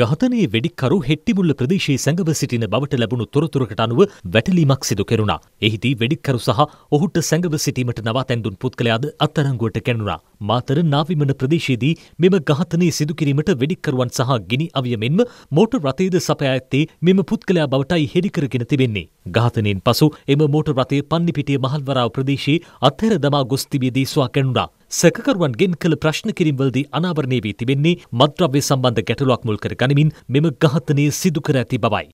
ඝාතනයේ වෙඩික්කරු හෙට්ටිමුල්ල ප්‍රදේශයේ සැඟව සිටින බවට ලැබුණු තොරතුරකට අනුව වැටලීමක් සිදු කෙරුණා. එහිදී වෙඩික්කරු සහ ඔහුට සැඟව සිටීමට නවාතැන්දුන් පුද්ගලයාද අත්අඩංගුවට ගැනුණා. මාතර නාවිමන ප්‍රදේශයේදී මෙම ඝාතනය සිදු කිරීමට වෙඩික්කරුවන් සහ ගිනි අවිය මෙන්ම මෝටර් රථයේද සපයා ඇත්තේ මෙම පුද්ගලයා බවටයි හෙළි කරගෙන තිබෙන්නේ. ඝාතනයෙන් පසු එම මෝටර් රථය පන්නිපිටිය මහල්වරාව ප්‍රදේශයේ අත්හැර දමා ගොස් තිබියදී සුවක් ගැනුණා. සැකකරුවන්ගෙන් කළ ප්‍රශ්න කිරීම්වලදී අනාවරණය වී තිබෙන්නේ මත්ද්‍රව්‍ය සම්බන්ධ ගැටලුවක් මුල් කර ගනිමින් මෙම ඝාතනය සිදු කර ඇති බවයි.